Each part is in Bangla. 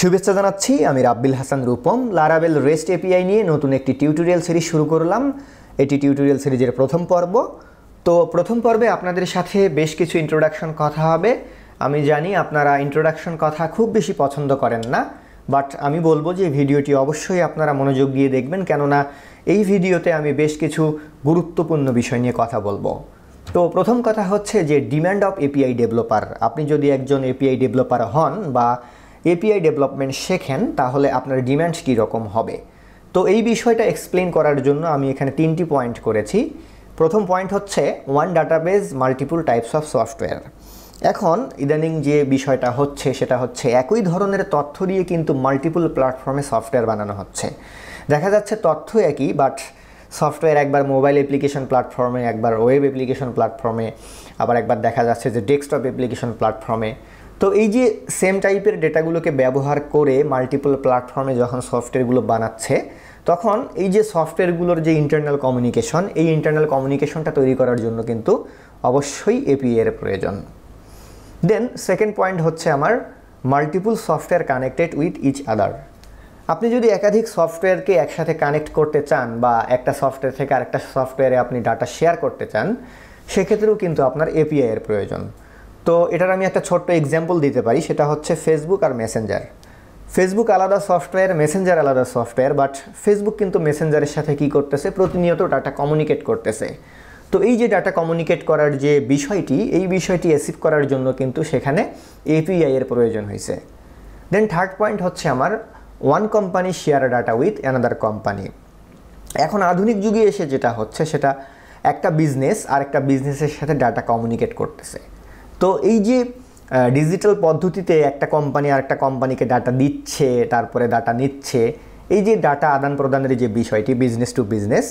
শুভেচ্ছা জানাচ্ছি আমি রাব্বিল হাসান রূপম লারাবেল রেস্ট এপিআই নিয়ে নতুন একটি টিউটোরিয়াল সিরিজ শুরু করলাম এটি টিউটোরিয়াল সিরিজের প্রথম পর্ব তো প্রথম পর্বে আপনাদের সাথে বেশ কিছু ইন্ট্রোডাকশন কথা হবে আমি জানি আপনারা ইন্ট্রোডাকশন কথা খুব বেশি পছন্দ করেন না বাট আমি বলবো যে ভিডিওটি অবশ্যই আপনারা মনোযোগ দিয়ে দেখবেন কেননা এই ভিডিওতে আমি বেশ কিছু গুরুত্বপূর্ণ বিষয় নিয়ে কথা বলবো তো প্রথম কথা হচ্ছে যে ডিম্যান্ড অফ এপিআই ডেভেলপার আপনি যদি একজন এপিআই ডেভেলপার হন বা এপিআই ডেভেলপমেন্ট শেখেন তাহলে আপনার ডিম্যান্ড কী রকম হবে তো এই বিষয়টা এক্সপ্লেন করার জন্য আমি এখানে তিনটি পয়েন্ট করেছি প্রথম পয়েন্ট হচ্ছে one database multiple types of software এখন ইদানিং যে বিষয়টা হচ্ছে সেটা হচ্ছে একই ধরনের তথ্য দিয়ে কিন্তু মাল্টিপুল প্ল্যাটফর্মে সফটওয়্যার বানানো হচ্ছে দেখা যাচ্ছে তথ্য একই বাট সফটওয়্যার একবার মোবাইল অ্যাপ্লিকেশন প্ল্যাটফর্মে একবার ওয়েব অ্যাপ্লিকেশন প্ল্যাটফর্মে আবার একবার দেখা যাচ্ছে যে ডেস্কটপ অ্যাপ্লিকেশন প্ল্যাটফর্মে তো এই যে সেম টাইপের ডেটাগুলোকে ব্যবহার করে মাল্টিপল প্ল্যাটফর্মে যখন সফটওয়্যারগুলো বানাচ্ছে তখন এই যে সফটওয়্যারগুলোর যে ইন্টারনাল কমিউনিকেশন এই ইন্টারনাল কমিউনিকেশনটা তৈরি করার জন্য কিন্তু অবশ্যই এপিএর এর প্রয়োজন দেন সেকেন্ড পয়েন্ট হচ্ছে আমার multiple software connected with each other আপনি যদি একাধিক সফটওয়্যারকে একসাথে কানেক্ট করতে চান বা একটা সফটওয়্যার থেকে আরেকটা সফটওয়্যারে আপনি ডাটা শেয়ার করতে চান সেক্ষেত্রেও কিন্তু আপনার এপিআইয়ের প্রয়োজন তো এটার আমি একটা ছোট্ট এক্সাম্পল দিতে পারি সেটা হচ্ছে ফেসবুক আর মেসেঞ্জার ফেসবুক আলাদা সফটওয়্যার মেসেঞ্জার আলাদা সফটওয়্যার বাট ফেসবুক কিন্তু মেসেঞ্জারের সাথে কি করতেছে প্রতিনিয়ত ডাটা কমিউনিকেট করতেছে তো এই যে ডাটা কমিউনিকেট করার যে বিষয়টি এই বিষয়টি অ্যাসিভ করার জন্য কিন্তু সেখানে এপিআই এর প্রয়োজন হয়েছে দেন থার্ড পয়েন্ট হচ্ছে আমার one company share data with another company এখন আধুনিক যুগে এসে যেটা হচ্ছে সেটা একটা বিজনেস আর একটা বিজনেসের সাথে ডাটা কমিউনিকেট করতেছে তো এই যে ডিজিটাল পদ্ধতিতে একটা কোম্পানি আর একটা কোম্পানিকে ডাটা দিচ্ছে তারপরে ডাটা নিচ্ছে এই যে ডাটা আদান প্রদানের যে বিষয়টি বিজনেস টু বিজনেস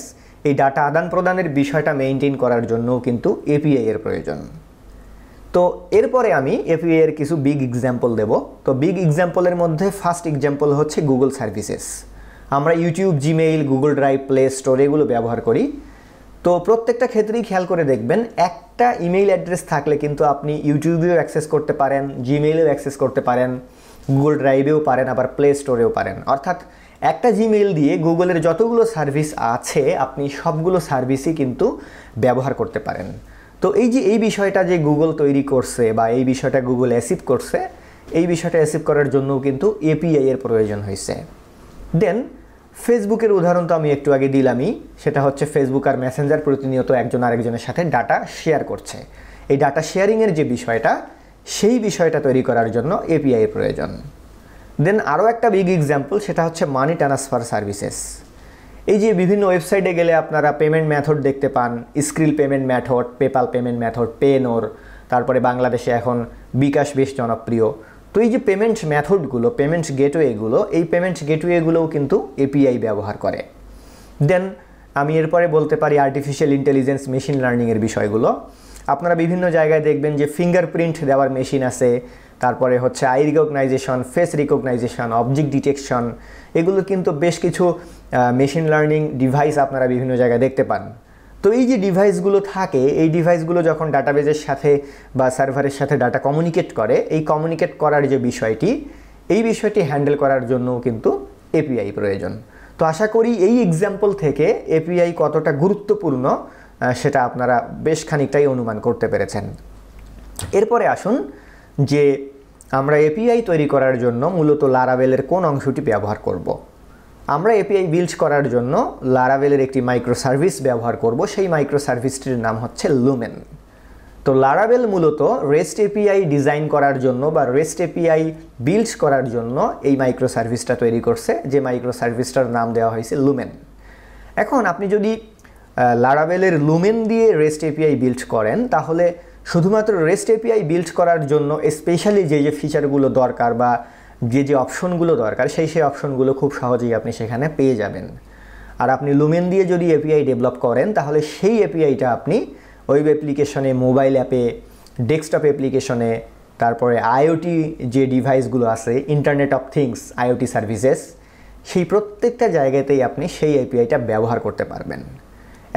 এই ডাটা আদান প্রদানের বিষয়টা মেনটেন করার জন্যও কিন্তু এপিআই এর প্রয়োজন তো এরপরে আমি এপিআই এর কিছু বিগ এক্সাম্পল দেব তো বিগ এক্সাম্পলের মধ্যে ফার্স্ট এক্সাম্পল হচ্ছে গুগল সার্ভিসেস আমরা YouTube Gmail Google Drive Play Store এগুলো ব্যবহার করি তো প্রত্যেকটা ক্ষেত্রেই খেয়াল করে দেখবেন একটা ইমেইল অ্যাড্রেস থাকলে কিন্তু আপনি ইউটিউবেও অ্যাক্সেস করতে পারেন জিমেইলেও অ্যাক্সেস করতে পারেন গুগল ড্রাইভেও পারেন আবার প্লে স্টোরেও পারেন অর্থাৎ একটা জিমেইল দিয়ে গুগলের যতগুলো সার্ভিস আছে আপনি সবগুলো সার্ভিসই কিন্তু ব্যবহার করতে পারেন তো এই যে এই বিষয়টা যে গুগল তৈরি করছে বা এই বিষয়টা গুগল অ্যাসিভ করছে এই বিষয়টা অ্যাসিভ করার জন্যও কিন্তু এপিআইয়ের প্রয়োজন হয়েছে দেন ফেসবুকের উদাহরণ তো আমি একটু আগে দিলামই সেটা হচ্ছে ফেসবুক আর মেসেঞ্জার প্রতিনিয়ত একজন আরেকজনের সাথে ডাটা শেয়ার করছে এই ডাটা শেয়ারিংয়ের যে বিষয়টা সেই বিষয়টা তৈরি করার জন্য এপিআই প্রয়োজন দেন আরও একটা বিগ এক্সাম্পল সেটা হচ্ছে মানি ট্রান্সফার সার্ভিসেস এই যে বিভিন্ন ওয়েবসাইটে গেলে আপনারা পেমেন্ট মেথড দেখতে পান Skrill payment method PayPal payment method Payoneer তারপরে বাংলাদেশে এখন বিকাশ বেশ জনপ্রিয় তো এই যে পেমেন্ট মেথডগুলো পেমেন্ট গেটওয়েগুলো এই পেমেন্ট গেটওয়েগুলোও কিন্তু এপিআই ব্যবহার করে দেন আমি এরপরে বলতে পারি আর্টিফিশিয়াল ইন্টেলিজেন্স মেশিন লার্নিংয়ের বিষয়গুলো আপনারা বিভিন্ন জায়গায় দেখবেন যে ফিঙ্গারপ্রিন্ট দেওয়ার মেশিন আছে তারপরে হচ্ছে eye recognition face recognition object detection এগুলো কিন্তু বেশ কিছু মেশিন লার্নিং ডিভাইস আপনারা বিভিন্ন জায়গায় দেখতে পান তো এই যে ডিভাইসগুলো থাকে এই ডিভাইসগুলো যখন ডাটাবেজের সাথে বা সার্ভারের সাথে ডাটা কমিউনিকেট করে এই কমিউনিকেট করার যে বিষয়টি এই বিষয়টি হ্যান্ডেল করার জন্য কিন্তু এপিআই প্রয়োজন তো আশা করি এই এক্সাম্পল থেকে এপিআই কতটা গুরুত্বপূর্ণ সেটা আপনারা বেশ খানিকটাই অনুমান করতে পেরেছেন এরপরে আসুন যে আমরা এপিআই তৈরি করার জন্য মূলত লারাবেলের কোন অংশটি ব্যবহার করব আমরা এপিআই বিল্ড করার জন্য লারাভেলের একটি মাইক্রো সার্ভিস ব্যবহার করব সেই মাইক্রো সার্ভিসটির নাম হচ্ছে লুমেন তো লারাভেল মূলত রেস্ট এপিআই ডিজাইন করার জন্য বা রেস্ট এপিআই বিল্ড করার জন্য এই মাইক্রো সার্ভিসটা তৈরি করছে যে মাইক্রো সার্ভিসটার নাম দেওয়া হয়েছে লুমেন এখন আপনি যদি লারাভেলের লুমেন দিয়ে রেস্ট এপিআই বিল্ড করেন তাহলে শুধুমাত্র রেস্ট এপিআই বিল্ড করার জন্য স্পেশালি যে যে ফিচারগুলো দরকার বা যে যে অপশনগুলো দরকার সেই সেই অপশনগুলো খুব সহজেই আপনি সেখানে পেয়ে যাবেন আর আপনি লুমেন দিয়ে যদি এপিআই ডেভেলপ করেন তাহলে সেই এপিআইটা আপনি ওয়েব অ্যাপ্লিকেশনে মোবাইল অ্যাপে ডেস্কটপ অ্যাপ্লিকেশনে তারপরে আইওটি যে ডিভাইসগুলো আছে internet of things IoT services সেই প্রত্যেকটা জায়গাতেই আপনি সেই এপিআইটা ব্যবহার করতে পারবেন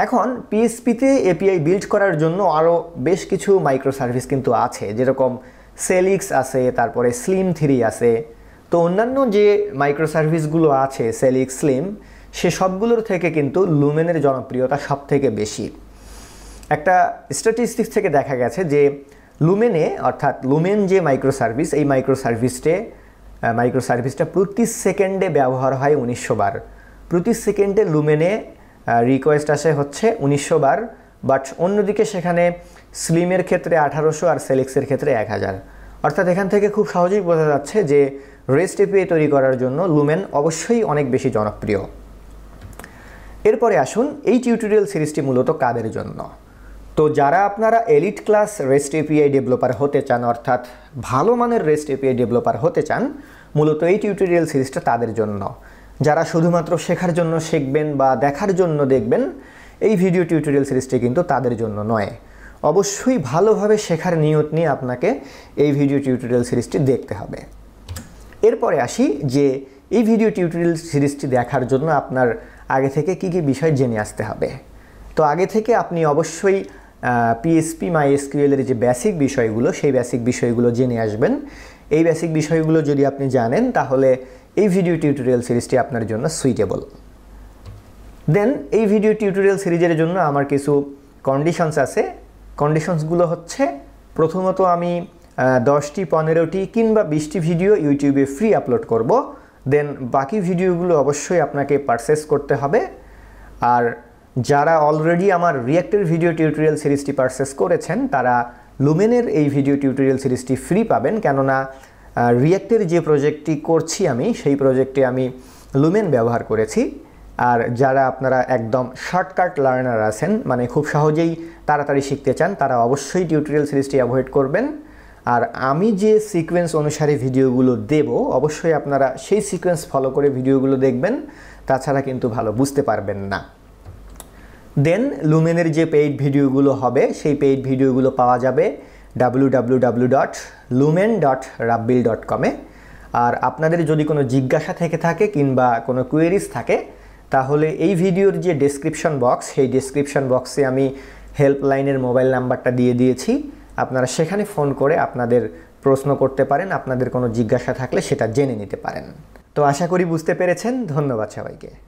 এখন পিএসপিতে এপিআই বিল্ড করার জন্য আরও বেশ কিছু মাইক্রো সার্ভিস কিন্তু আছে যেরকম সেলিক্স আছে তারপরে স্লিম থ্রি আছে তো অন্যান্য যে মাইক্রো সার্ভিসগুলো আছে সেলিক্স স্লিম সে সবগুলোর থেকে কিন্তু লুমেনের জনপ্রিয়তা সব থেকে বেশি একটা স্ট্যাটিস্টিক্স থেকে দেখা গেছে যে লুমেনে অর্থাৎ লুমেন যে মাইক্রো সার্ভিস এই মাইক্রো সার্ভিসটে মাইক্রো সার্ভিসটা প্রতি সেকেন্ডে ব্যবহার হয় উনিশশো বার প্রতি সেকেন্ডে লুমেনে রিকোয়েস্ট আসে হচ্ছে উনিশশো বার বাট অন্যদিকে সেখানে স্লিমের ক্ষেত্রে আঠারোশো আর সেলেক্সের ক্ষেত্রে এক হাজার অর্থাৎ এখান থেকে খুব সহজেই বোঝা যাচ্ছে যে রেস্ট এপিআই তৈরি করার জন্য লুমেন অবশ্যই অনেক বেশি জনপ্রিয় এরপরে আসুন এই টিউটোরিয়াল সিরিজটি মূলত কাদের জন্য তো যারা আপনারা elite class REST API developer হতে চান অর্থাৎ ভালো মানের রেস্ট এপিআই ডেভেলপার হতে চান মূলত এই টিউটোরিয়াল সিরিজটা তাদের জন্য যারা শুধুমাত্র শেখার জন্য শিখবেন বা দেখার জন্য দেখবেন এই ভিডিও টিউটোরিয়াল সিরিজটি কিন্তু তাদের জন্য নয় অবশ্যই ভালোভাবে শেখার নিয়ত নিয়ে আপনাকে এই ভিডিও টিউটোরিয়াল সিরিজটি দেখতে হবে এরপরে আসি যে এই ভিডিও টিউটোরিয়াল সিরিজটি দেখার জন্য আপনার আগে থেকে কি কি বিষয় জেনে আসতে হবে তো আগে থেকে আপনি অবশ্যই পিএসপি মাই এসকিউএলের যে বেসিক বিষয়গুলো সেই বেসিক বিষয়গুলো জেনে আসবেন এই বেসিক বিষয়গুলো যদি আপনি জানেন তাহলে এই ভিডিও টিউটোরিয়াল সিরিজটি আপনার জন্য সুইটেবল দেন এই ভিডিও টিউটোরিয়াল সিরিজের জন্য আমার কিছু কন্ডিশনস আছে কন্ডিশনসগুলো হচ্ছে প্রথমত আমি দশটি পনেরোটি কিংবা বিশটি ভিডিও ইউটিউবে ফ্রি আপলোড করব দেন বাকি ভিডিওগুলো অবশ্যই আপনাকে পারচেস করতে হবে আর যারা অলরেডি আমার রিয়েক্টের ভিডিও টিউটোরিয়াল সিরিজটি পারচেস করেছেন তারা লুমেনের এই ভিডিও টিউটোরিয়াল সিরিজটি ফ্রি পাবেন কেননা রিয়েক্টের যে প্রজেক্টটি করছি আমি সেই প্রজেক্টে আমি লুমেন ব্যবহার করেছি আর যারা আপনারা একদম শর্টকাট লার্নার আছেন মানে খুব সহজেই তাড়াতাড়ি শিখতে চান তারা অবশ্যই টিউটোরিয়াল সিরিজটি অ্যাভয়েড করবেন আর আমি যে সিকোয়েন্স অনুসারে ভিডিওগুলো দেব অবশ্যই আপনারা সেই সিকোয়েন্স ফলো করে ভিডিওগুলো দেখবেন তাছাড়া কিন্তু ভালো বুঝতে পারবেন না দেন লুমেনের যে পেইড ভিডিওগুলো হবে সেই পেইড ভিডিওগুলো পাওয়া যাবে W W W dot Lumen dot Rabbil dot কমে আর আপনাদের যদি কোনো জিজ্ঞাসা থেকে থাকে কিংবা কোনো কোয়েরিজ থাকে তাহলে এই ভিডিওর যে ডেসক্রিপশন বক্স সেই ডেসক্রিপশন বক্সে আমি হেল্পলাইনের মোবাইল নাম্বারটা দিয়ে দিয়েছি আপনারা সেখানে ফোন করে আপনাদের প্রশ্ন করতে পারেন আপনাদের কোনো জিজ্ঞাসা থাকলে সেটা জেনে নিতে পারেন তো আশা করি বুঝতে পেরেছেন ধন্যবাদ সবাইকে